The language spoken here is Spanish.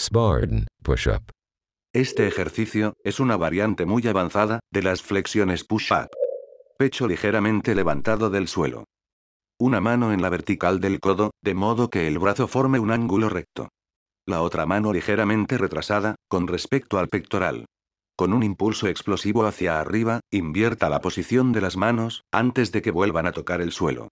Spartan push-up. Este ejercicio es una variante muy avanzada de las flexiones push-up. Pecho ligeramente levantado del suelo. Una mano en la vertical del codo, de modo que el brazo forme un ángulo recto. La otra mano ligeramente retrasada, con respecto al pectoral. Con un impulso explosivo hacia arriba, invierta la posición de las manos, antes de que vuelvan a tocar el suelo.